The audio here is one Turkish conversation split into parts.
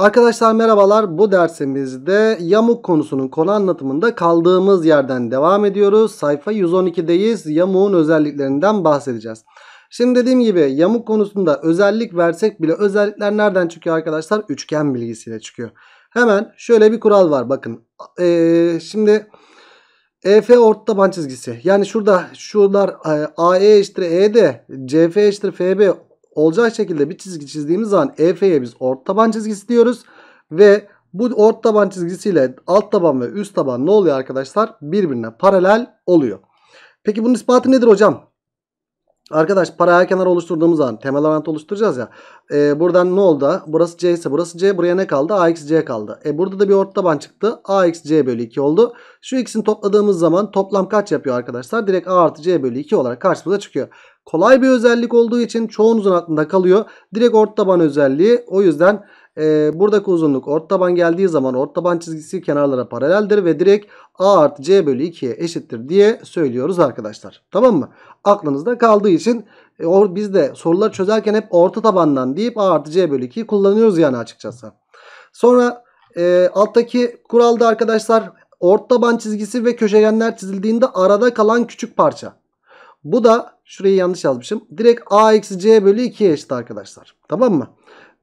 Arkadaşlar merhabalar. Bu dersimizde yamuk konusunun konu anlatımında kaldığımız yerden devam ediyoruz. Sayfa 112'deyiz. Yamuğun özelliklerinden bahsedeceğiz. Şimdi dediğim gibi yamuk konusunda özellik versek bile özellikler nereden çıkıyor arkadaşlar? Üçgen bilgisiyle çıkıyor. Hemen şöyle bir kural var bakın. Ee, şimdi EF orta taban çizgisi. Yani şurada şuralar AE e eşittir ede, CF eşittir FB olacak şekilde bir çizgi çizdiğimiz zaman EF'ye biz ort taban çizgisi diyoruz. Ve bu ort taban çizgisiyle alt taban ve üst taban ne oluyor arkadaşlar? Birbirine paralel oluyor. Peki bunun ispatı nedir hocam? Arkadaş paralel kenar oluşturduğumuz zaman temel orantı oluşturacağız ya. E, buradan ne oldu? Burası C ise burası C. Buraya ne kaldı? AXC kaldı. E, burada da bir orta taban çıktı. AXC bölü 2 oldu. Şu ikisini topladığımız zaman toplam kaç yapıyor arkadaşlar? Direkt A artı C bölü 2 olarak karşımıza çıkıyor. Kolay bir özellik olduğu için çoğunuzun aklında kalıyor. Direkt orta taban özelliği. O yüzden e, buradaki uzunluk ort taban geldiği zaman ort taban çizgisi kenarlara paraleldir ve direkt a artı c bölü 2'ye eşittir diye söylüyoruz arkadaşlar. Tamam mı? Aklınızda kaldığı için e, or, biz de soruları çözerken hep orta tabandan deyip a artı c bölü 2'yi kullanıyoruz yani açıkçası. Sonra e, alttaki kuralda arkadaşlar ort taban çizgisi ve köşegenler çizildiğinde arada kalan küçük parça. Bu da şurayı yanlış yazmışım. Direkt a eksi c bölü 2'ye eşit arkadaşlar. Tamam mı?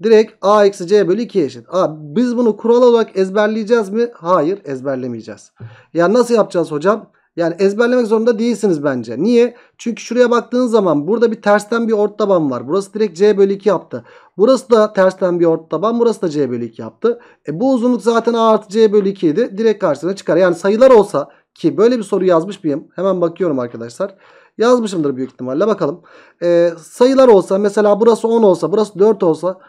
Direkt a eksi c bölü 2 eşit. A, biz bunu kural olarak ezberleyeceğiz mi? Hayır ezberlemeyeceğiz. Yani nasıl yapacağız hocam? Yani ezberlemek zorunda değilsiniz bence. Niye? Çünkü şuraya baktığın zaman burada bir tersten bir ort taban var. Burası direkt C bölü 2 yaptı. Burası da tersten bir ort taban. Burası da C bölü 2 yaptı. E bu uzunluk zaten A artı C bölü 2 idi. Direkt karşısına çıkar. Yani sayılar olsa ki böyle bir soru yazmış mıyım? Hemen bakıyorum arkadaşlar. Yazmışımdır büyük ihtimalle. Bakalım. E, sayılar olsa mesela burası 10 olsa burası 4 olsa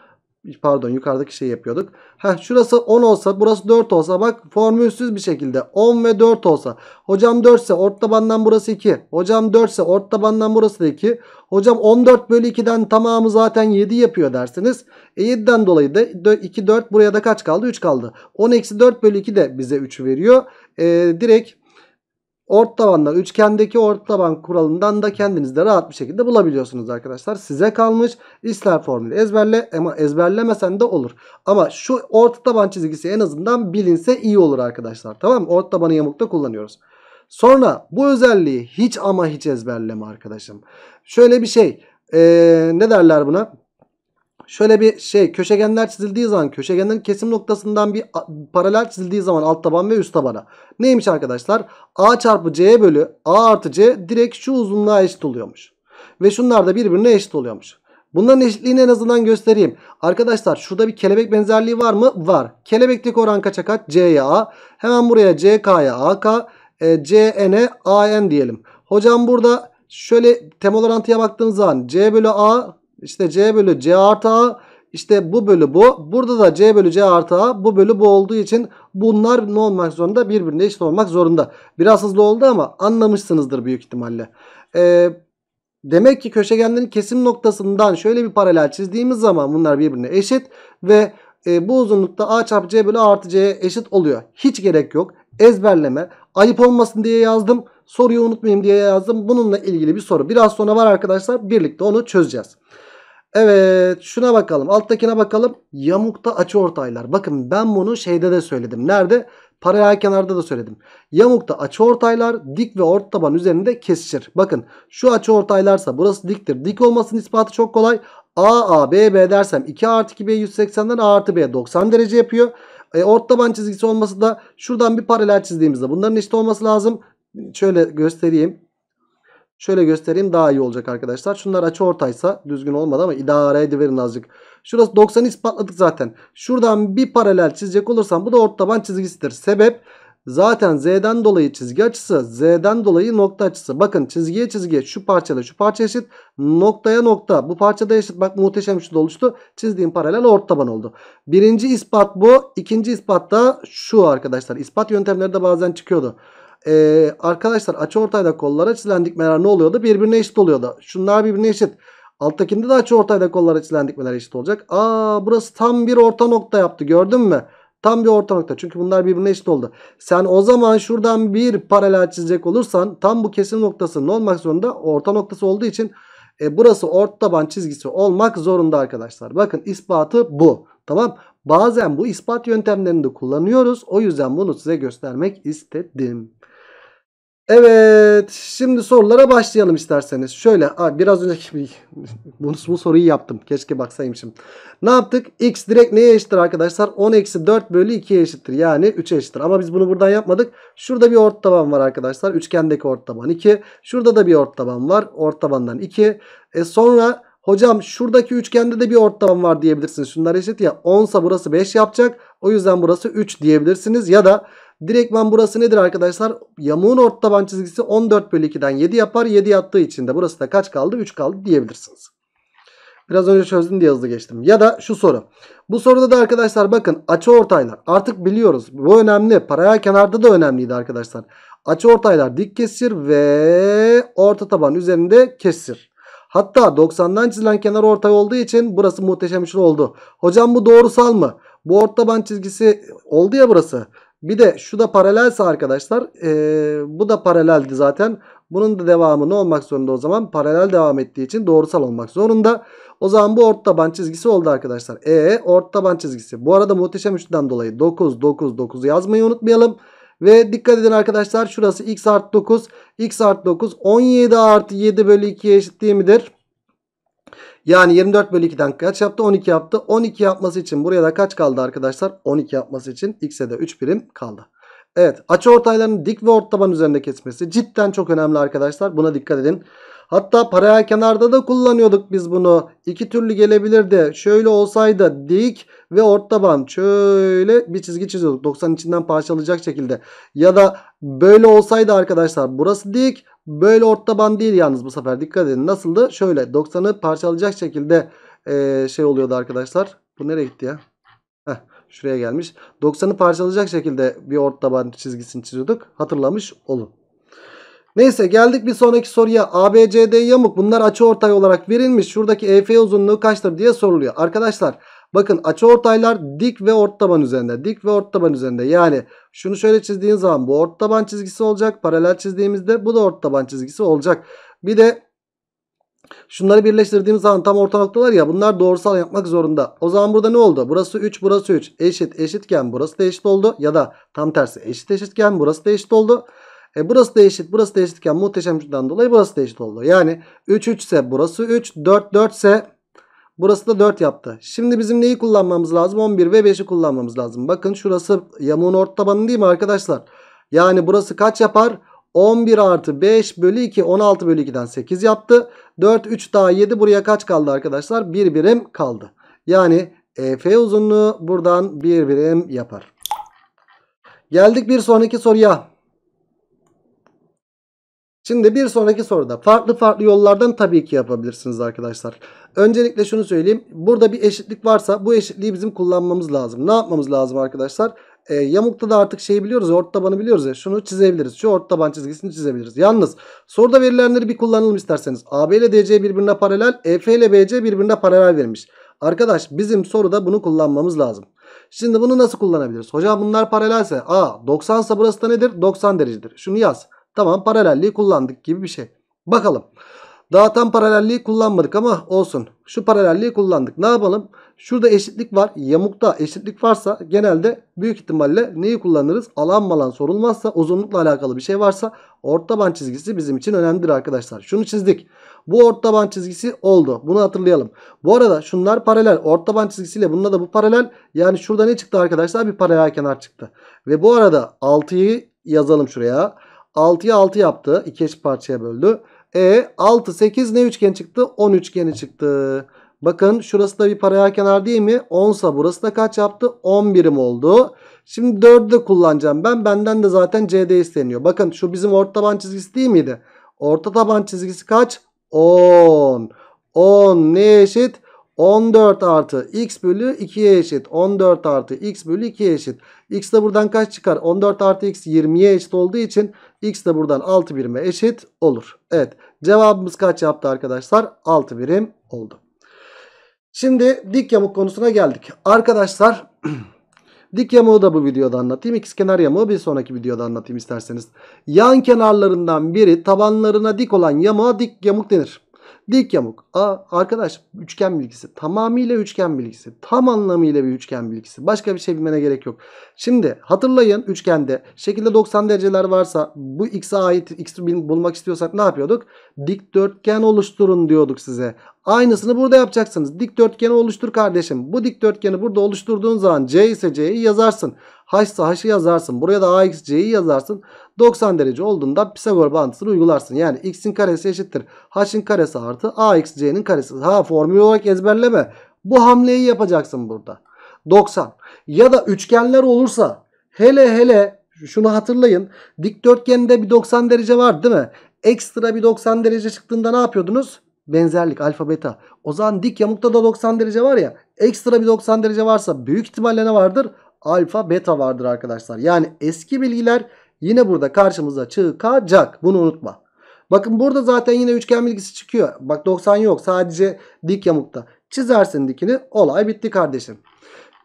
pardon yukarıdaki şeyi yapıyorduk. Heh, şurası 10 olsa burası 4 olsa bak formülsüz bir şekilde 10 ve 4 olsa. Hocam 4 ise ort tabandan burası 2. Hocam 4 ise ort tabandan burası da 2. Hocam 14 bölü 2'den tamamı zaten 7 yapıyor dersiniz. E 7'den dolayı da 2 4 buraya da kaç kaldı? 3 kaldı. 10 eksi 4 bölü 2 de bize 3 veriyor. E, direkt Ort tabanlar üçgendeki ort taban kuralından da kendinizde rahat bir şekilde bulabiliyorsunuz arkadaşlar. Size kalmış. ister formülü ezberle ama ezberlemesen de olur. Ama şu ort taban çizgisi en azından bilinse iyi olur arkadaşlar. Tamam mı? Ort tabanı yamukta kullanıyoruz. Sonra bu özelliği hiç ama hiç ezberleme arkadaşım. Şöyle bir şey. Ee, ne derler buna? şöyle bir şey köşegenler çizildiği zaman köşegenin kesim noktasından bir paralel çizildiği zaman alt taban ve üst tabana. Neymiş arkadaşlar? A çarpı C bölü A artı C direkt şu uzunluğa eşit oluyormuş. Ve şunlar da birbirine eşit oluyormuş. Bunların eşitliğini en azından göstereyim. Arkadaşlar şurada bir kelebek benzerliği var mı? Var. Kelebekteki oran kaça kaç? C'ye A. Hemen buraya CK'ya AK. E, CN'e AN diyelim. Hocam burada şöyle temel orantıya baktığınız zaman C bölü A işte C bölü C artı A. İşte bu bölü bu. Burada da C bölü C artı A. Bu bölü bu olduğu için bunlar ne olmak zorunda? Birbirine eşit olmak zorunda. Biraz hızlı oldu ama anlamışsınızdır büyük ihtimalle. Ee, demek ki köşegenlerin kesim noktasından şöyle bir paralel çizdiğimiz zaman bunlar birbirine eşit. Ve e, bu uzunlukta A çarpı C bölü artı C'ye eşit oluyor. Hiç gerek yok. Ezberleme. Ayıp olmasın diye yazdım. Soruyu unutmayayım diye yazdım. Bununla ilgili bir soru. Biraz sonra var arkadaşlar. Birlikte onu çözeceğiz. Evet şuna bakalım. Alttakine bakalım. Yamukta açı ortaylar. Bakın ben bunu şeyde de söyledim. Nerede? Paralel kenarda da söyledim. Yamukta açı ortaylar dik ve ort taban üzerinde kesişir. Bakın şu açı ortaylarsa burası diktir. Dik olmasının ispatı çok kolay. A, A, B, B dersem 2 artı 2 B 180'den A artı B 90 derece yapıyor. E, ort taban çizgisi olması da şuradan bir paralel çizdiğimizde bunların eşit olması lazım. Şöyle göstereyim. Şöyle göstereyim daha iyi olacak arkadaşlar. Şunlar açı ortaysa düzgün olmadı ama idare ediverin azıcık. Şurası 90 ispatladık zaten. Şuradan bir paralel çizecek olursam bu da ort taban çizgisidir. Sebep zaten z'den dolayı çizgi açısı z'den dolayı nokta açısı. Bakın çizgiye çizgiye şu parçada şu parça eşit noktaya nokta bu parçada eşit. Bak muhteşem şu da oluştu. Çizdiğim paralel ort taban oldu. Birinci ispat bu. ikinci ispat da şu arkadaşlar. İspat yöntemleri de bazen çıkıyordu e, arkadaşlar açıortayla kollara çizilen dikmeler ne oluyordu? Birbirine eşit oluyordu. Şunlar birbirine eşit. Alttakinde de açıortayla kollara çizilen dikmeler eşit olacak. Aa burası tam bir orta nokta yaptı gördün mü? Tam bir orta nokta. Çünkü bunlar birbirine eşit oldu. Sen o zaman şuradan bir paralel çizecek olursan tam bu kesim noktasının olmak zorunda orta noktası olduğu için e, burası orta taban çizgisi olmak zorunda arkadaşlar. Bakın ispatı bu. Tamam. Bazen bu ispat yöntemlerini de kullanıyoruz. O yüzden bunu size göstermek istedim. Evet şimdi sorulara başlayalım isterseniz. Şöyle biraz önceki bunu bu soruyu yaptım. Keşke baksaymışım. Ne yaptık? X direkt neye eşittir arkadaşlar? 10 eksi 4 bölü 2'ye eşittir. Yani 3'e eşittir. Ama biz bunu buradan yapmadık. Şurada bir ort taban var arkadaşlar. Üçgendeki ort taban 2. Şurada da bir ort taban var. Ort tabandan 2. E sonra hocam şuradaki üçgende de bir ort taban var diyebilirsiniz. Şunlar eşit ya. 10 burası 5 yapacak. O yüzden burası 3 diyebilirsiniz. Ya da Direktman burası nedir arkadaşlar? Yamuğun orta taban çizgisi 14 bölü 2'den 7 yapar. 7 yaptığı için de burası da kaç kaldı? 3 kaldı diyebilirsiniz. Biraz önce çözdüm diye hızlı geçtim. Ya da şu soru. Bu soruda da arkadaşlar bakın açı ortaylar. Artık biliyoruz. Bu önemli. Paralel kenarda da önemliydi arkadaşlar. Açı ortaylar dik kesir ve orta taban üzerinde kesir. Hatta 90'dan çizilen kenar ortay olduğu için burası muhteşem üçlü oldu. Hocam bu doğrusal mı? Bu orta taban çizgisi oldu ya burası. Bir de şu da paralelse arkadaşlar e, bu da paraleldi zaten. Bunun da devamı ne olmak zorunda o zaman? Paralel devam ettiği için doğrusal olmak zorunda. O zaman bu orta taban çizgisi oldu arkadaşlar. E orta taban çizgisi. Bu arada muhteşem üçlüden dolayı 9 9 9 yazmayı unutmayalım. Ve dikkat edin arkadaşlar şurası x artı 9. x artı 9 17 artı 7 bölü 2'ye eşit değil midir? Yani 24 bölü 2'den kaç yaptı? 12 yaptı. 12 yapması için buraya da kaç kaldı arkadaşlar? 12 yapması için x'e de 3 birim kaldı. Evet açı ortaylarının dik ve ort taban üzerinde kesmesi cidden çok önemli arkadaşlar. Buna dikkat edin. Hatta paraya kenarda da kullanıyorduk biz bunu. İki türlü gelebilirdi. Şöyle olsaydı dik ve ort taban şöyle bir çizgi çiziyorduk. 90 içinden parçalayacak şekilde. Ya da böyle olsaydı arkadaşlar burası dik Böyle orta taban değil yalnız bu sefer. Dikkat edin. Nasıldı? Şöyle 90'ı parçalayacak şekilde e, şey oluyordu arkadaşlar. Bu nereye gitti ya? Heh, şuraya gelmiş. 90'ı parçalayacak şekilde bir orta taban çizgisini çiziyorduk. Hatırlamış olun. Neyse geldik bir sonraki soruya. ABCD yamuk bunlar açı ortay olarak verilmiş. Şuradaki EF uzunluğu kaçtır diye soruluyor. Arkadaşlar Bakın açı ortaylar dik ve ort taban üzerinde. Dik ve ort taban üzerinde. Yani şunu şöyle çizdiğin zaman bu ort taban çizgisi olacak. Paralel çizdiğimizde bu da ort taban çizgisi olacak. Bir de Şunları birleştirdiğimiz zaman tam orta noktalar ya bunlar doğrusal yapmak zorunda. O zaman burada ne oldu? Burası 3 burası 3 eşit eşitken burası da eşit oldu. Ya da tam tersi eşit eşitken burası da eşit oldu. E burası da eşit burası da eşitken muhteşem şundan dolayı burası da eşit oldu. Yani 3 3 ise burası 3 4 4 ise Burası da 4 yaptı. Şimdi bizim neyi kullanmamız lazım? 11 ve 5'i kullanmamız lazım. Bakın şurası yamuğun ort tabanı değil mi arkadaşlar? Yani burası kaç yapar? 11 artı 5 bölü 2 16 bölü 2'den 8 yaptı. 4 3 daha 7 buraya kaç kaldı arkadaşlar? 1 birim kaldı. Yani EF uzunluğu buradan 1 birim yapar. Geldik bir sonraki soruya. Şimdi bir sonraki soruda farklı farklı yollardan tabii ki yapabilirsiniz arkadaşlar. Öncelikle şunu söyleyeyim. Burada bir eşitlik varsa bu eşitliği bizim kullanmamız lazım. Ne yapmamız lazım arkadaşlar? E, yamukta da artık şeyi biliyoruz. Ort tabanı biliyoruz ya. Şunu çizebiliriz. Şu ort taban çizgisini çizebiliriz. Yalnız soruda verilenleri bir kullanalım isterseniz. AB ile DC birbirine paralel. EF ile BC birbirine paralel verilmiş. Arkadaş bizim soruda bunu kullanmamız lazım. Şimdi bunu nasıl kullanabiliriz? Hocam bunlar paralelse A 90 ise burası da nedir? 90 derecedir. Şunu yaz. Tamam paralelliği kullandık gibi bir şey. Bakalım. Daha tam paralelliği kullanmadık ama olsun. Şu paralelliği kullandık. Ne yapalım? Şurada eşitlik var. Yamukta eşitlik varsa genelde büyük ihtimalle neyi kullanırız? Alan malan sorulmazsa uzunlukla alakalı bir şey varsa orta band çizgisi bizim için önemlidir arkadaşlar. Şunu çizdik. Bu orta band çizgisi oldu. Bunu hatırlayalım. Bu arada şunlar paralel. Orta band çizgisiyle bununla da bu paralel. Yani şurada ne çıktı arkadaşlar? Bir paralel kenar çıktı. Ve bu arada 6'yı yazalım şuraya. 6'ya 6 yaptı. 2 eşit parçaya böldü. E 6 8 ne üçgen çıktı? 10 üçgeni çıktı. Bakın şurası da bir paralel kenar değil mi? 10 sa burası da kaç yaptı? 10 birim oldu. Şimdi 4'ü de kullanacağım ben. Benden de zaten CD isteniyor. Bakın şu bizim orta taban çizgisi değil miydi? Orta taban çizgisi kaç? 10. 10 ne eşit? 14 artı x bölü 2'ye eşit. 14 artı x bölü 2'ye eşit. X de buradan kaç çıkar? 14 artı x 20'ye eşit olduğu için x de buradan 6 birime eşit olur. Evet cevabımız kaç yaptı arkadaşlar? 6 birim oldu. Şimdi dik yamuk konusuna geldik. Arkadaşlar dik yamuğu da bu videoda anlatayım. X İkizkenar yamuğu bir sonraki videoda anlatayım isterseniz. Yan kenarlarından biri tabanlarına dik olan yamuğa dik yamuk denir. Dik yamuk. A arkadaş üçgen bilgisi. Tamamıyla üçgen bilgisi. Tam anlamıyla bir üçgen bilgisi. Başka bir şey bilmene gerek yok. Şimdi hatırlayın üçgende şekilde 90 dereceler varsa bu x'e ait x'i bulmak istiyorsak ne yapıyorduk? Dikdörtgen oluşturun diyorduk size. Aynısını burada yapacaksınız. Dikdörtgeni oluştur kardeşim. Bu dikdörtgeni burada oluşturduğun zaman C ise C'yi yazarsın. H'sa H'ı yazarsın. Buraya da AXC'yi yazarsın. 90 derece olduğunda Pisagor bağıntısını uygularsın. Yani x'in karesi eşittir. H'in karesi artı AXC'nin karesi. Ha formül olarak ezberleme. Bu hamleyi yapacaksın burada. 90. Ya da üçgenler olursa hele hele şunu hatırlayın. Dikdörtgende bir 90 derece var değil mi? Ekstra bir 90 derece çıktığında ne yapıyordunuz? Benzerlik alfa beta. O zaman dik yamukta da 90 derece var ya. Ekstra bir 90 derece varsa büyük ihtimalle ne vardır? alfa beta vardır arkadaşlar. Yani eski bilgiler yine burada karşımıza çıkacak. Bunu unutma. Bakın burada zaten yine üçgen bilgisi çıkıyor. Bak 90 yok sadece dik yamukta. Çizersin dikini olay bitti kardeşim.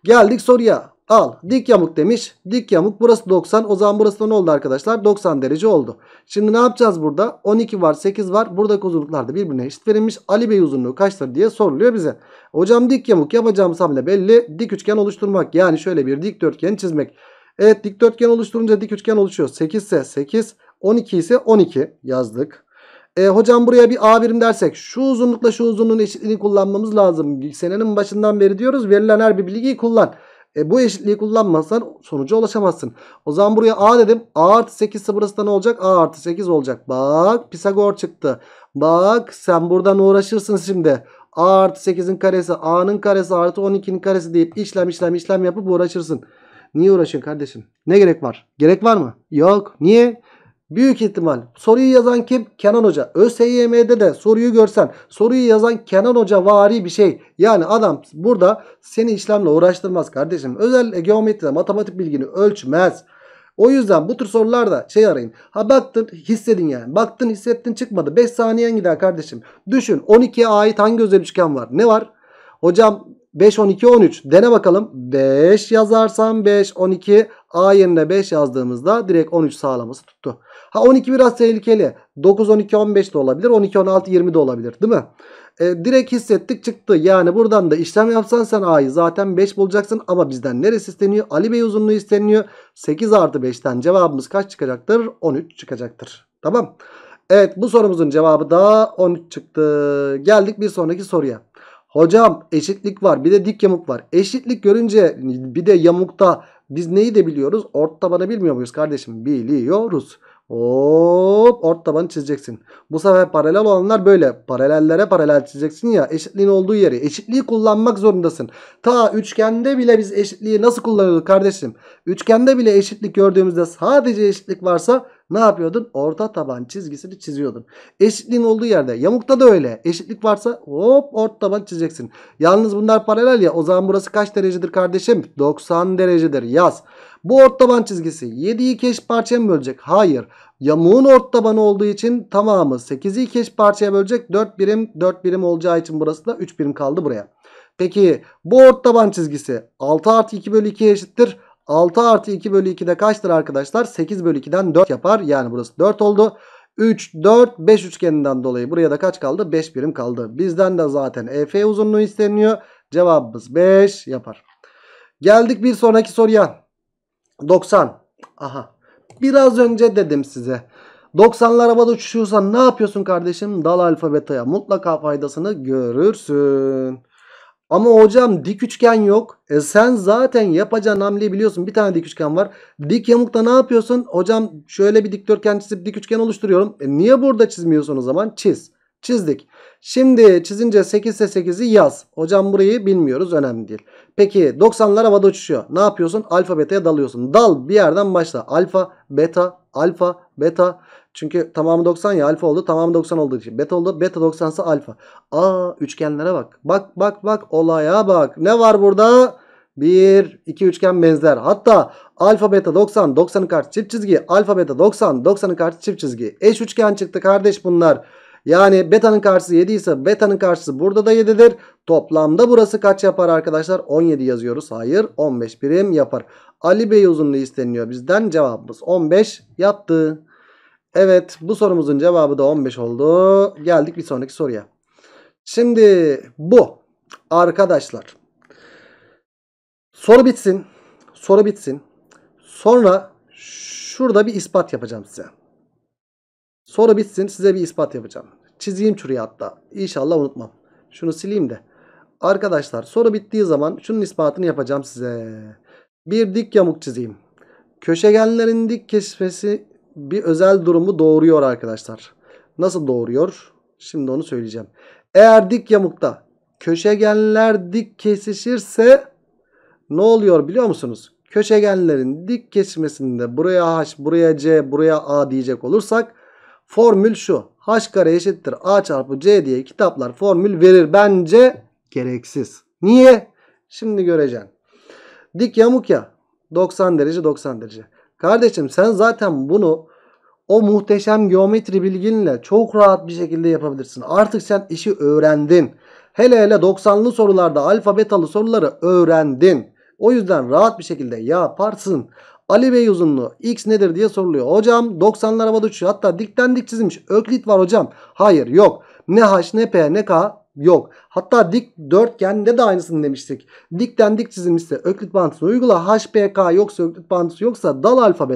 Geldik soruya. Al dik yamuk demiş. Dik yamuk burası 90. O zaman burası da ne oldu arkadaşlar? 90 derece oldu. Şimdi ne yapacağız burada? 12 var 8 var. Buradaki uzunluklar da birbirine eşit verilmiş. Ali Bey uzunluğu kaçtır diye soruluyor bize. Hocam dik yamuk yapacağımız hamle belli. Dik üçgen oluşturmak. Yani şöyle bir dikdörtgen çizmek. Evet dikdörtgen oluşturunca dik üçgen oluşuyor. 8 ise 8. 12 ise 12 yazdık. E, hocam buraya bir A birim dersek şu uzunlukla şu uzunluğun eşitliğini kullanmamız lazım. Senenin başından beri diyoruz verilen her bir bilgiyi kullan. E, bu eşitliği kullanmazsan sonuca ulaşamazsın. O zaman buraya A dedim. A artı 8 ise burası da ne olacak? A artı 8 olacak. Bak Pisagor çıktı. Bak sen buradan uğraşırsın şimdi. A artı 8'in karesi A'nın karesi artı 12'nin karesi deyip işlem işlem işlem yapıp uğraşırsın. Niye uğraşıyorsun kardeşim? Ne gerek var? Gerek var mı? Yok. Niye? Büyük ihtimal soruyu yazan kim? Kenan Hoca. ÖSYM'de de soruyu görsen soruyu yazan Kenan Hoca vari bir şey. Yani adam burada seni işlemle uğraştırmaz kardeşim. Özellikle geometride matematik bilgini ölçmez. O yüzden bu tür sorularda şey arayın. Ha baktın hissedin yani. Baktın hissettin çıkmadı. 5 saniyen gider kardeşim. Düşün 12'ye ait hangi özel üçgen var? Ne var? Hocam 5, 12, 13. Dene bakalım. 5 yazarsam 5, 12, A yerine 5 yazdığımızda direkt 13 sağlaması tuttu. Ha 12 biraz tehlikeli. 9, 12, 15 de olabilir. 12, 16, 20 de olabilir değil mi? E, direkt hissettik çıktı. Yani buradan da işlem yapsan sen A'yı zaten 5 bulacaksın. Ama bizden neresi isteniyor? Ali Bey uzunluğu isteniyor. 8 artı 5'ten cevabımız kaç çıkacaktır? 13 çıkacaktır. Tamam. Evet bu sorumuzun cevabı da 13 çıktı. Geldik bir sonraki soruya. Hocam eşitlik var bir de dik yamuk var. Eşitlik görünce bir de yamukta biz neyi de biliyoruz? Ort tabanı bilmiyor muyuz kardeşim? Biliyoruz. Hop ort tabanı çizeceksin. Bu sefer paralel olanlar böyle. Paralellere paralel çizeceksin ya eşitliğin olduğu yeri. Eşitliği kullanmak zorundasın. Ta üçgende bile biz eşitliği nasıl kullanıyorduk kardeşim? Üçgende bile eşitlik gördüğümüzde sadece eşitlik varsa ne yapıyordun? Orta taban çizgisini çiziyordun. Eşitliğin olduğu yerde. Yamukta da öyle. Eşitlik varsa hop orta taban çizeceksin. Yalnız bunlar paralel ya. O zaman burası kaç derecedir kardeşim? 90 derecedir. Yaz. Bu orta taban çizgisi 7'yi iki parçaya mı bölecek? Hayır. Yamuğun orta tabanı olduğu için tamamı 8'i iki parçaya bölecek. 4 birim 4 birim olacağı için burası da 3 birim kaldı buraya. Peki bu orta taban çizgisi 6 artı 2 bölü 2 eşittir. 6 artı 2 bölü 2 de kaçtır arkadaşlar? 8 bölü 2'den 4 yapar. Yani burası 4 oldu. 3, 4, 5 üçgeninden dolayı buraya da kaç kaldı? 5 birim kaldı. Bizden de zaten EF uzunluğu isteniyor. Cevabımız 5 yapar. Geldik bir sonraki soruya. 90. Aha. Biraz önce dedim size. 90'lar arabada uçuşuyorsan ne yapıyorsun kardeşim? Dal alfa beta'ya mutlaka faydasını görürsün. Ama hocam dik üçgen yok. E sen zaten yapacağın hamleyi biliyorsun. Bir tane dik üçgen var. Dik yamukta ne yapıyorsun? Hocam şöyle bir dikdörtgen çizip dik üçgen oluşturuyorum. E niye burada çizmiyorsun o zaman? Çiz. Çizdik. Şimdi çizince 8 ise 8'i yaz. Hocam burayı bilmiyoruz önemli değil. Peki 90'lar havada uçuşuyor. Ne yapıyorsun? Alfa beta'ya dalıyorsun. Dal bir yerden başla. Alfa, beta, alfa, beta. Çünkü tamamı 90 ya alfa oldu. Tamamı 90 olduğu için beta oldu. Beta 90 ise alfa. Aa üçgenlere bak. Bak bak bak olaya bak. Ne var burada? Bir, iki üçgen benzer. Hatta alfa beta 90, 90'ın karşı çift çizgi. Alfa beta 90, 90'ın karşı çift çizgi. Eş üçgen çıktı kardeş bunlar. Bunlar. Yani beta'nın karşısı 7 ise beta'nın karşısı burada da 7'dir. Toplamda burası kaç yapar arkadaşlar? 17 yazıyoruz. Hayır 15 birim yapar. Ali Bey uzunluğu isteniyor bizden. Cevabımız 15 yaptı. Evet bu sorumuzun cevabı da 15 oldu. Geldik bir sonraki soruya. Şimdi bu arkadaşlar. Soru bitsin. Soru bitsin. Sonra şurada bir ispat yapacağım size. Sonra bitsin size bir ispat yapacağım. Çizeyim şuraya hatta. İnşallah unutmam. Şunu sileyim de. Arkadaşlar soru bittiği zaman şunun ispatını yapacağım size. Bir dik yamuk çizeyim. Köşegenlerin dik kesmesi bir özel durumu doğuruyor arkadaşlar. Nasıl doğuruyor? Şimdi onu söyleyeceğim. Eğer dik yamukta köşegenler dik kesişirse ne oluyor biliyor musunuz? Köşegenlerin dik kesmesinde buraya h, buraya c, buraya a diyecek olursak Formül şu. H kare eşittir A çarpı C diye kitaplar formül verir. Bence gereksiz. Niye? Şimdi göreceğim Dik yamuk ya. 90 derece 90 derece. Kardeşim sen zaten bunu o muhteşem geometri bilginle çok rahat bir şekilde yapabilirsin. Artık sen işi öğrendin. Hele hele 90'lı sorularda alfabetalı soruları öğrendin. O yüzden rahat bir şekilde yaparsın. Ali Bey uzunluğu x nedir diye soruluyor. Hocam 90'lar havada uçuyor. Hatta dikten dik çizilmiş. Öklit var hocam. Hayır yok. Ne h ne p ne k yok. Hatta dik dörtgende de aynısını demiştik. Dikten dik çizilmişse öklit bantısını uygula. H P K yoksa öklit bantısı yoksa dal alfa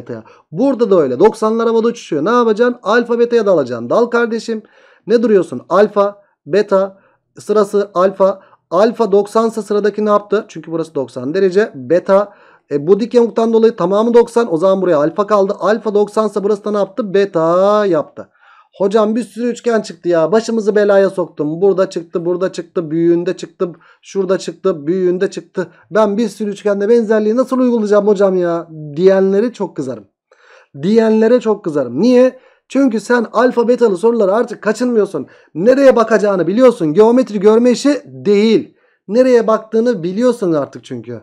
Burada da öyle. 90'lar havada uçuşuyor. Ne yapacaksın? Alfa beta'ya dalacaksın. Dal kardeşim. Ne duruyorsun? Alfa, beta, sırası alfa. Alfa 90 ise sıradaki ne yaptı? Çünkü burası 90 derece. Beta e, bu dik yamuktan dolayı tamamı 90. O zaman buraya alfa kaldı. Alfa 90 ise burası da ne yaptı? Beta yaptı. Hocam bir sürü üçgen çıktı ya. Başımızı belaya soktum. Burada çıktı, burada çıktı, büyüğünde çıktı, şurada çıktı, büyüğünde çıktı. Ben bir sürü üçgende benzerliği nasıl uygulayacağım hocam ya? Diyenleri çok kızarım. Diyenlere çok kızarım. Niye? Çünkü sen alfa betalı soruları artık kaçınmıyorsun. Nereye bakacağını biliyorsun. Geometri görme işi değil. Nereye baktığını biliyorsun artık çünkü.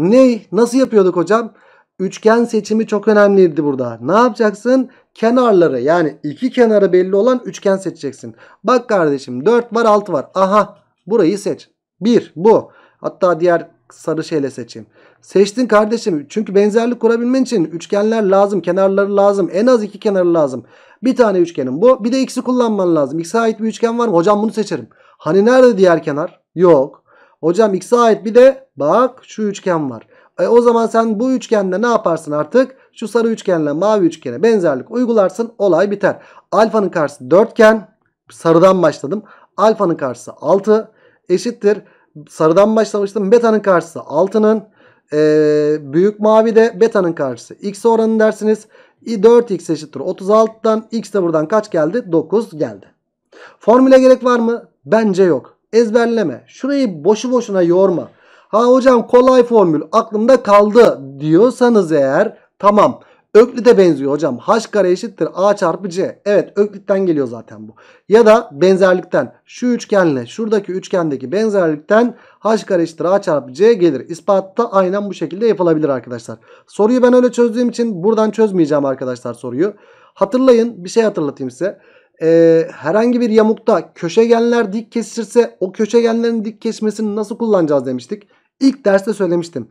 Ne? Nasıl yapıyorduk hocam? Üçgen seçimi çok önemliydi burada. Ne yapacaksın? Kenarları yani iki kenarı belli olan üçgen seçeceksin. Bak kardeşim 4 var 6 var. Aha burayı seç. 1 bu. Hatta diğer sarı şeyle seçeyim. Seçtin kardeşim. Çünkü benzerlik kurabilmen için üçgenler lazım. Kenarları lazım. En az iki kenarı lazım. Bir tane üçgenim bu. Bir de x'i kullanman lazım. X'e ait bir üçgen var mı? Hocam bunu seçerim. Hani nerede diğer kenar? Yok. Hocam x'e ait bir de bak şu üçgen var. E, o zaman sen bu üçgende ne yaparsın artık? Şu sarı üçgenle mavi üçgene benzerlik uygularsın. Olay biter. Alfanın karşısı dörtgen. Sarıdan başladım. Alfanın karşısı 6 eşittir. Sarıdan başlamıştım. Beta'nın karşısı 6'nın. E, büyük mavi de beta'nın karşısı x oranı dersiniz. 4x eşittir 36'dan x de buradan kaç geldi? 9 geldi. Formüle gerek var mı? Bence yok ezberleme. Şurayı boşu boşuna yorma. Ha hocam kolay formül aklımda kaldı diyorsanız eğer tamam. Öklid'e benziyor hocam. H kare eşittir A çarpı C. Evet Öklit'ten geliyor zaten bu. Ya da benzerlikten şu üçgenle şuradaki üçgendeki benzerlikten H kare eşittir A çarpı C gelir. İspatta aynen bu şekilde yapılabilir arkadaşlar. Soruyu ben öyle çözdüğüm için buradan çözmeyeceğim arkadaşlar soruyu. Hatırlayın bir şey hatırlatayım size e, herhangi bir yamukta köşegenler dik kesirse o köşegenlerin dik kesmesini nasıl kullanacağız demiştik. İlk derste söylemiştim.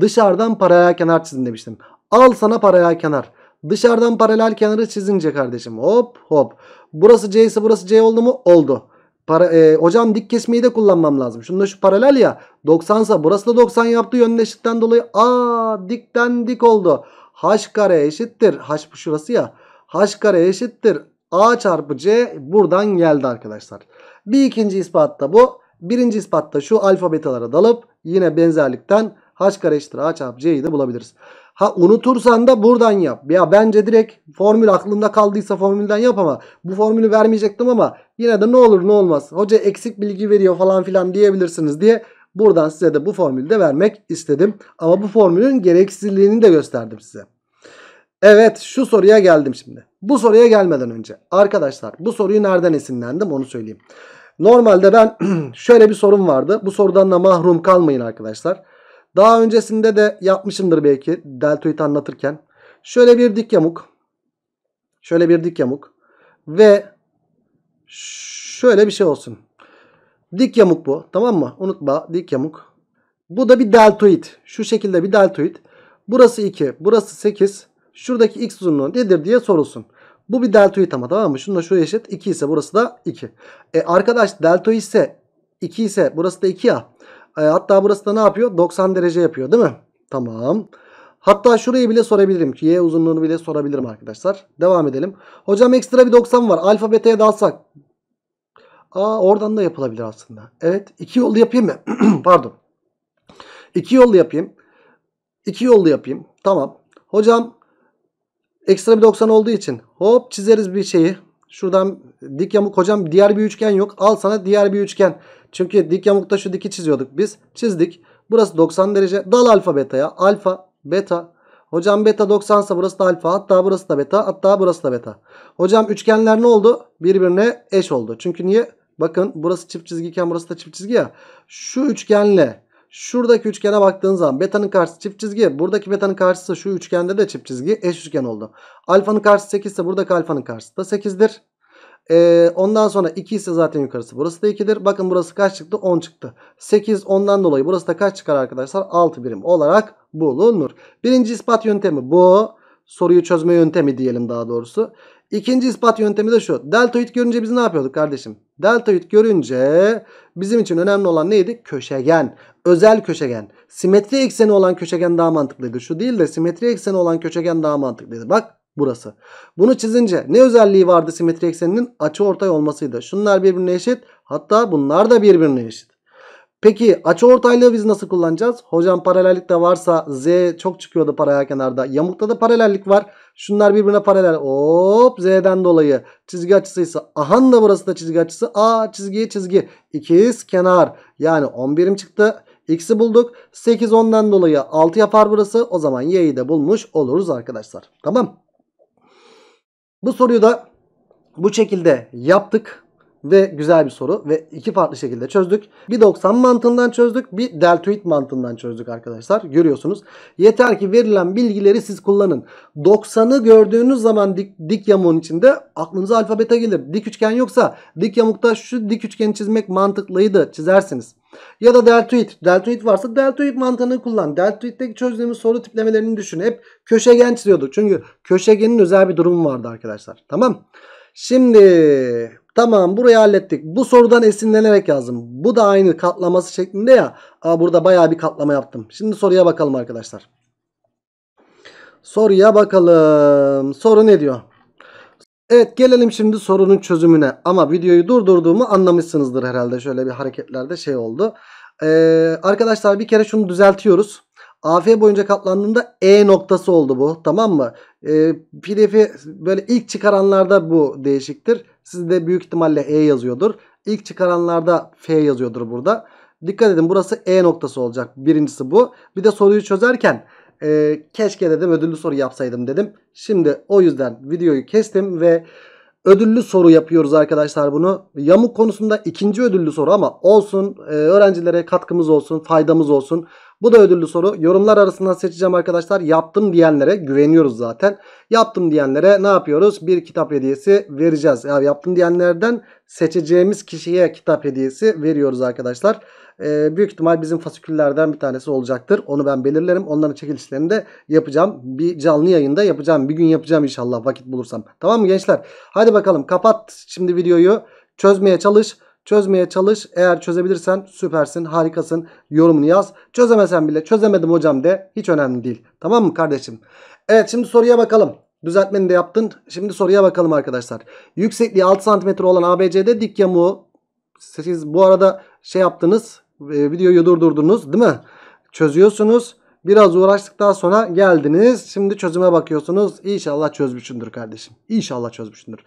Dışarıdan paralel kenar çizin demiştim. Al sana paralel kenar. Dışarıdan paralel kenarı çizince kardeşim hop hop. Burası C ise burası C oldu mu? Oldu. Para, e, hocam dik kesmeyi de kullanmam lazım. Şunda şu paralel ya 90 ise burası da 90 yaptı yönleşikten dolayı. Aa dikten dik oldu. H kare eşittir. H şurası ya. H kare eşittir. A çarpı C buradan geldi arkadaşlar. Bir ikinci ispat da bu. Birinci ispatta şu alfa betalara dalıp yine benzerlikten h kare eşittir a çarpı c'yi de bulabiliriz. Ha unutursan da buradan yap. Ya bence direkt formül aklında kaldıysa formülden yap ama bu formülü vermeyecektim ama yine de ne olur ne olmaz. Hoca eksik bilgi veriyor falan filan diyebilirsiniz diye buradan size de bu formülü de vermek istedim. Ama bu formülün gereksizliğini de gösterdim size. Evet şu soruya geldim şimdi. Bu soruya gelmeden önce arkadaşlar bu soruyu nereden esinlendim onu söyleyeyim. Normalde ben şöyle bir sorum vardı. Bu sorudan da mahrum kalmayın arkadaşlar. Daha öncesinde de yapmışımdır belki deltoid anlatırken. Şöyle bir dik yamuk. Şöyle bir dik yamuk. Ve şöyle bir şey olsun. Dik yamuk bu. Tamam mı? Unutma dik yamuk. Bu da bir deltoid. Şu şekilde bir deltoid. Burası 2. Burası 8 şuradaki x uzunluğu nedir diye sorulsun. Bu bir delta ama tamam mı? Şununla şu eşit 2 ise burası da 2. E, arkadaş delta ise 2 ise burası da 2 ya. E, hatta burası da ne yapıyor? 90 derece yapıyor değil mi? Tamam. Hatta şurayı bile sorabilirim y uzunluğunu bile sorabilirim arkadaşlar. Devam edelim. Hocam ekstra bir 90 var. Alfa beta'ya dalsak. Aa oradan da yapılabilir aslında. Evet. iki yollu yapayım mı? Pardon. İki yollu yapayım. İki yollu yapayım. Tamam. Hocam Ekstra bir 90 olduğu için hop çizeriz bir şeyi. Şuradan dik yamuk hocam diğer bir üçgen yok. Al sana diğer bir üçgen. Çünkü dik yamukta şu diki çiziyorduk biz. Çizdik. Burası 90 derece. Dal alfa beta ya Alfa beta. Hocam beta 90 ise burası da alfa. Hatta burası da beta. Hatta burası da beta. Hocam üçgenler ne oldu? Birbirine eş oldu. Çünkü niye? Bakın burası çift çizgiyken burası da çift çizgi ya. Şu üçgenle Şuradaki üçgene baktığın zaman beta'nın karşısı çift çizgi. Buradaki beta'nın karşısı şu üçgende de çift çizgi eş üçgen oldu. Alfanın karşısı 8 ise buradaki alfanın karşısı da 8'dir. Ee, ondan sonra 2 ise zaten yukarısı burası da 2'dir. Bakın burası kaç çıktı? 10 çıktı. 8 ondan dolayı burası da kaç çıkar arkadaşlar? 6 birim olarak bulunur. Birinci ispat yöntemi bu. Soruyu çözme yöntemi diyelim daha doğrusu. İkinci ispat yöntemi de şu. Deltoid görünce biz ne yapıyorduk kardeşim? Deltoid görünce bizim için önemli olan neydi? Köşegen. Özel köşegen. Simetri ekseni olan köşegen daha mantıklıydı. Şu değil de simetri ekseni olan köşegen daha mantıklıydı. Bak burası. Bunu çizince ne özelliği vardı simetri ekseninin? Açı ortay olmasıydı. Şunlar birbirine eşit. Hatta bunlar da birbirine eşit. Peki açı ortaylığı biz nasıl kullanacağız? Hocam paralellik de varsa z çok çıkıyordu paralel kenarda. Yamukta da paralellik var. Şunlar birbirine paralel. Hop z'den dolayı çizgi açısıysa. Ahan da burası da çizgi açısı. A çizgiye çizgi. İkiz kenar. Yani 10 çıktı. X'i bulduk. 8 10'dan dolayı 6 yapar burası. O zaman y'yi de bulmuş oluruz arkadaşlar. Tamam. Bu soruyu da bu şekilde yaptık ve güzel bir soru ve iki farklı şekilde çözdük. Bir 90 mantığından çözdük, bir deltoid mantığından çözdük arkadaşlar. Görüyorsunuz. Yeter ki verilen bilgileri siz kullanın. 90'ı gördüğünüz zaman dik, dik yamuğun içinde aklınıza alfabete gelir. Dik üçgen yoksa dik yamukta şu dik üçgeni çizmek mantıklıydı çizersiniz. Ya da deltoid. Deltoid varsa deltoid mantığını kullan. Deltoid'deki çözdüğümüz soru tiplemelerini düşün. Hep köşegen çiziyorduk. Çünkü köşegenin özel bir durumu vardı arkadaşlar. Tamam. Şimdi Tamam burayı hallettik. Bu sorudan esinlenerek yazdım. Bu da aynı katlaması şeklinde ya. Aa, burada baya bir katlama yaptım. Şimdi soruya bakalım arkadaşlar. Soruya bakalım. Soru ne diyor? Evet gelelim şimdi sorunun çözümüne. Ama videoyu durdurduğumu anlamışsınızdır herhalde. Şöyle bir hareketlerde şey oldu. Ee, arkadaşlar bir kere şunu düzeltiyoruz. AF boyunca katlandığında E noktası oldu bu. Tamam mı? E, pdf'i böyle ilk çıkaranlarda bu değişiktir. Sizde büyük ihtimalle E yazıyordur. İlk çıkaranlarda F yazıyordur burada. Dikkat edin burası E noktası olacak. Birincisi bu. Bir de soruyu çözerken e, keşke dedim ödüllü soru yapsaydım dedim. Şimdi o yüzden videoyu kestim ve Ödüllü soru yapıyoruz arkadaşlar bunu. Yamuk konusunda ikinci ödüllü soru ama olsun e, öğrencilere katkımız olsun faydamız olsun. Bu da ödüllü soru. Yorumlar arasından seçeceğim arkadaşlar. Yaptım diyenlere güveniyoruz zaten. Yaptım diyenlere ne yapıyoruz? Bir kitap hediyesi vereceğiz. Yani yaptım diyenlerden seçeceğimiz kişiye kitap hediyesi veriyoruz arkadaşlar. Arkadaşlar e, büyük ihtimal bizim fasiküllerden bir tanesi olacaktır. Onu ben belirlerim. Onların çekilişlerini de yapacağım. Bir canlı yayında yapacağım. Bir gün yapacağım inşallah vakit bulursam. Tamam mı gençler? Hadi bakalım kapat şimdi videoyu. Çözmeye çalış. Çözmeye çalış. Eğer çözebilirsen süpersin, harikasın. Yorumunu yaz. Çözemesen bile çözemedim hocam de. Hiç önemli değil. Tamam mı kardeşim? Evet şimdi soruya bakalım. Düzeltmeni de yaptın. Şimdi soruya bakalım arkadaşlar. Yüksekliği 6 cm olan ABC'de dik yamuğu siz bu arada şey yaptınız e, videoyu durdurdunuz değil mi? Çözüyorsunuz. Biraz uğraştıktan sonra geldiniz. Şimdi çözüme bakıyorsunuz. İnşallah çözmüşsündür kardeşim. İnşallah çözmüşsündür.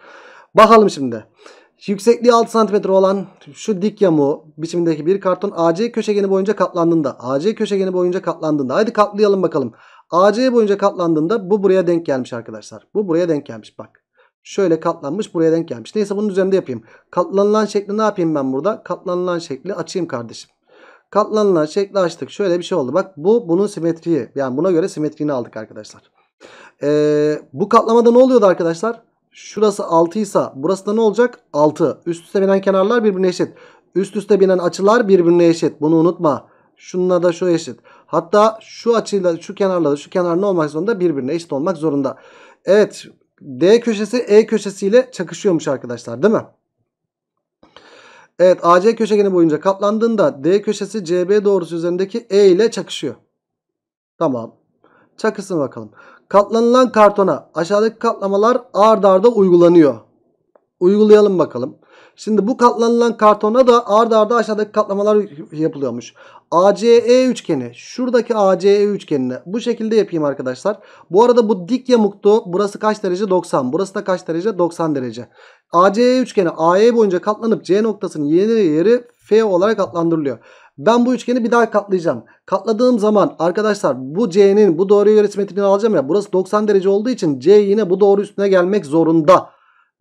Bakalım şimdi. Yüksekliği 6 cm olan şu dik yamuğu biçimindeki bir karton AC köşegeni boyunca katlandığında AC köşegeni boyunca katlandığında haydi katlayalım bakalım. AC boyunca katlandığında bu buraya denk gelmiş arkadaşlar. Bu buraya denk gelmiş bak. Şöyle katlanmış buraya denk gelmiş. Neyse bunun üzerinde yapayım. Katlanılan şekli ne yapayım ben burada? Katlanılan şekli açayım kardeşim. Katlanılan şekli açtık. Şöyle bir şey oldu. Bak bu bunun simetriği. Yani buna göre simetriğini aldık arkadaşlar. Ee, bu katlamada ne oluyordu arkadaşlar? Şurası 6 ise burası da ne olacak? 6. Üst üste binen kenarlar birbirine eşit. Üst üste binen açılar birbirine eşit. Bunu unutma. Şununla da şu eşit. Hatta şu açıyla şu kenarla da şu kenar ne olmak zorunda? Birbirine eşit olmak zorunda. Evet D köşesi E köşesiyle çakışıyormuş arkadaşlar değil mi? Evet AC köşegeni boyunca katlandığında D köşesi CB doğrusu üzerindeki E ile çakışıyor. Tamam. Çakısın bakalım. Katlanılan kartona aşağıdaki katlamalar ard arda uygulanıyor. Uygulayalım bakalım. Şimdi bu katlanılan kartona da ardarda arda aşağıdaki katlamalar yapılıyormuş. ACE üçgeni şuradaki ACE üçgenini bu şekilde yapayım arkadaşlar. Bu arada bu dik yamuktu. Burası kaç derece? 90. Burası da kaç derece? 90 derece. ACE üçgeni AE boyunca katlanıp C noktasının yeni yeri F olarak katlandırılıyor. Ben bu üçgeni bir daha katlayacağım. Katladığım zaman arkadaşlar bu C'nin bu doğru yönetmetini alacağım ya. Burası 90 derece olduğu için C yine bu doğru üstüne gelmek zorunda.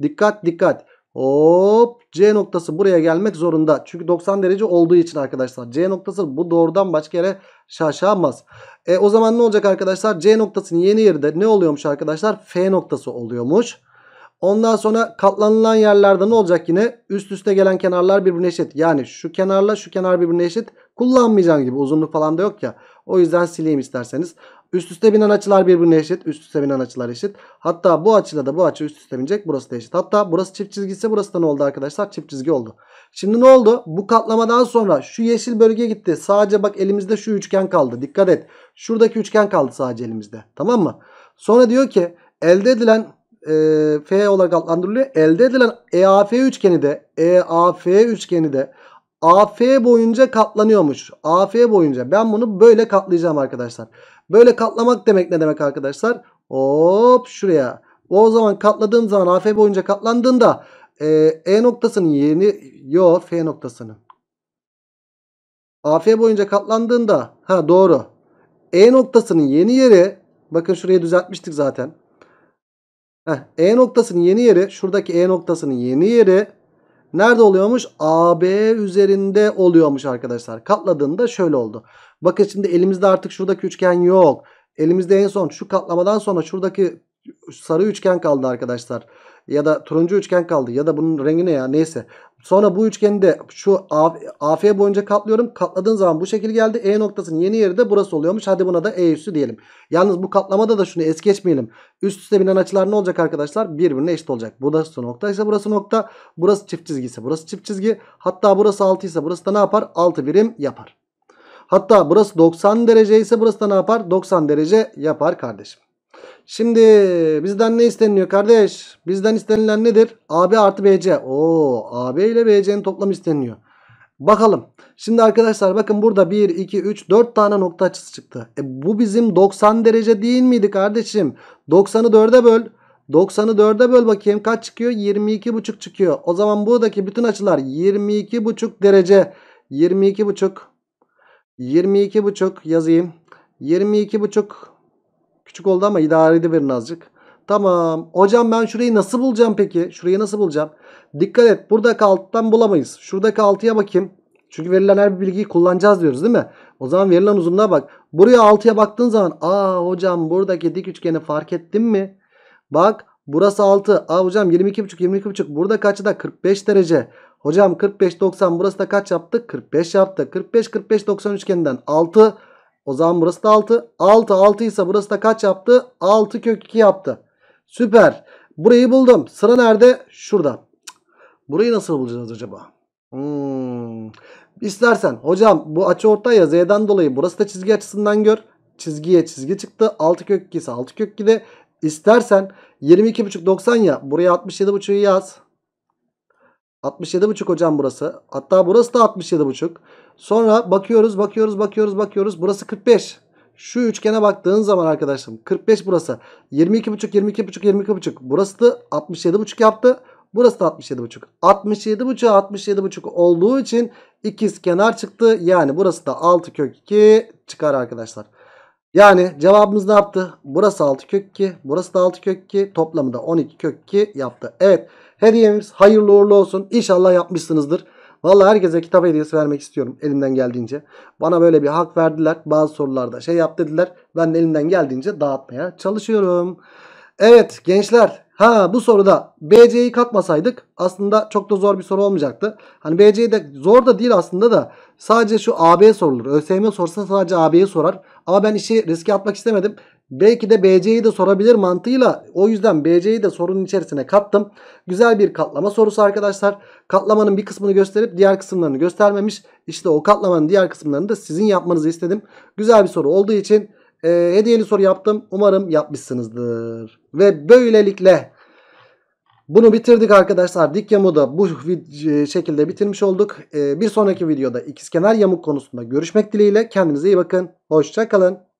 Dikkat dikkat. Hop C noktası buraya gelmek zorunda. Çünkü 90 derece olduğu için arkadaşlar. C noktası bu doğrudan başka yere şaşamaz. E, o zaman ne olacak arkadaşlar? C noktasının yeni yeri ne oluyormuş arkadaşlar? F noktası oluyormuş. Ondan sonra katlanılan yerlerde ne olacak yine? Üst üste gelen kenarlar birbirine eşit. Yani şu kenarla şu kenar birbirine eşit. Kullanmayacağım gibi uzunluk falan da yok ya. O yüzden sileyim isterseniz. Üst üste binen açılar birbirine eşit. Üst üste binen açılar eşit. Hatta bu açıyla da bu açı üst üste binecek. Burası da eşit. Hatta burası çift çizgi burası da ne oldu arkadaşlar? Çift çizgi oldu. Şimdi ne oldu? Bu katlamadan sonra şu yeşil bölge gitti. Sadece bak elimizde şu üçgen kaldı. Dikkat et. Şuradaki üçgen kaldı sadece elimizde. Tamam mı? Sonra diyor ki elde edilen e, F olarak adlandırılıyor. Elde edilen EAF üçgeni de EAF üçgeni de AF boyunca katlanıyormuş. AF boyunca. Ben bunu böyle katlayacağım arkadaşlar. Böyle katlamak demek ne demek arkadaşlar? Hop şuraya. O zaman katladığım zaman AF boyunca katlandığında e, e noktasının yerini yo F noktasının. AF boyunca katlandığında ha doğru. E noktasının yeni yeri bakın şurayı düzeltmiştik zaten. Heh, e noktasının yeni yeri şuradaki E noktasının yeni yeri nerede oluyormuş? AB üzerinde oluyormuş arkadaşlar. Katladığında şöyle oldu. Bakın şimdi elimizde artık şuradaki üçgen yok. Elimizde en son şu katlamadan sonra şuradaki sarı üçgen kaldı arkadaşlar. Ya da turuncu üçgen kaldı. Ya da bunun rengi ne ya neyse. Sonra bu üçgeni de şu AF boyunca katlıyorum. Katladığın zaman bu şekil geldi. E noktasının yeni yeri de burası oluyormuş. Hadi buna da E üssü diyelim. Yalnız bu katlamada da şunu es geçmeyelim. Üst üste binen açılar ne olacak arkadaşlar? Birbirine eşit olacak. Burası nokta ise burası nokta. Burası çift çizgi ise burası çift çizgi. Hatta burası 6 ise burası da ne yapar? 6 birim yapar. Hatta burası 90 derece ise burası da ne yapar? 90 derece yapar kardeşim. Şimdi bizden ne isteniyor kardeş? Bizden istenilen nedir? AB artı BC. Oo, AB ile BC'nin toplamı isteniyor. Bakalım. Şimdi arkadaşlar bakın burada 1, 2, 3, 4 tane nokta açısı çıktı. E, bu bizim 90 derece değil miydi kardeşim? 90'ı 4'e böl. 90'ı 4'e böl bakayım kaç çıkıyor? 22,5 çıkıyor. O zaman buradaki bütün açılar 22,5 derece. 22,5 22 buçuk yazayım. 22 buçuk küçük oldu ama idare ediverin azıcık. Tamam. Hocam ben şurayı nasıl bulacağım peki? Şurayı nasıl bulacağım? Dikkat et. Buradaki alttan bulamayız. Şuradaki altıya bakayım. Çünkü verilen her bir bilgiyi kullanacağız diyoruz değil mi? O zaman verilen uzunluğa bak. Buraya altıya baktığın zaman aa hocam buradaki dik üçgeni fark ettin mi? Bak burası 6. Aa hocam 22,5 22,5 burada kaçı da 45 derece. Hocam 45 90 burası da kaç yaptı? 45 yaptı. 45 45 90 üçgeninden 6. O zaman burası da 6. 6 6 ise burası da kaç yaptı? 6 kök 2 yaptı. Süper. Burayı buldum. Sıra nerede? Şurada. Burayı nasıl bulacağız acaba? Hmm. İstersen hocam bu açı ortay ya z'den dolayı burası da çizgi açısından gör. Çizgiye çizgi çıktı. 6 kök 2 ise 6 kök 2 de. İstersen 22.5 90 ya buraya 67.5'u yaz. 67,5 hocam burası. Hatta burası da 67,5. Sonra bakıyoruz, bakıyoruz, bakıyoruz, bakıyoruz. Burası 45. Şu üçgene baktığın zaman arkadaşım 45 burası. 22,5, 22,5, 22,5. Burası da 67,5 yaptı. Burası da 67,5. 67,5'a 67,5 olduğu için ikiz kenar çıktı. Yani burası da 6 kök 2 çıkar arkadaşlar. Yani cevabımız ne yaptı? Burası 6 kök 2. Burası da 6 kök 2. Toplamı da 12 kök 2 yaptı. Evet. Her Hediyemiz hayırlı uğurlu olsun. İnşallah yapmışsınızdır. Vallahi herkese kitap hediyesi vermek istiyorum elimden geldiğince. Bana böyle bir hak verdiler. Bazı sorularda şey yap dediler. Ben de elimden geldiğince dağıtmaya çalışıyorum. Evet gençler ha bu soruda BC'yi katmasaydık aslında çok da zor bir soru olmayacaktı. Hani BC'yi de zor da değil aslında da sadece şu AB sorulur. ÖSYM sorsa sadece AB'yi sorar. Ama ben işi riske atmak istemedim. Belki de BC'yi de sorabilir mantığıyla o yüzden BC'yi de sorunun içerisine kattım. Güzel bir katlama sorusu arkadaşlar. Katlamanın bir kısmını gösterip diğer kısımlarını göstermemiş. İşte o katlamanın diğer kısımlarını da sizin yapmanızı istedim. Güzel bir soru olduğu için e, hediyeli soru yaptım. Umarım yapmışsınızdır. Ve böylelikle bunu bitirdik arkadaşlar. Dik yamuğu da bu e, şekilde bitirmiş olduk. E, bir sonraki videoda ikizkenar yamuk konusunda görüşmek dileğiyle. Kendinize iyi bakın. Hoşçakalın.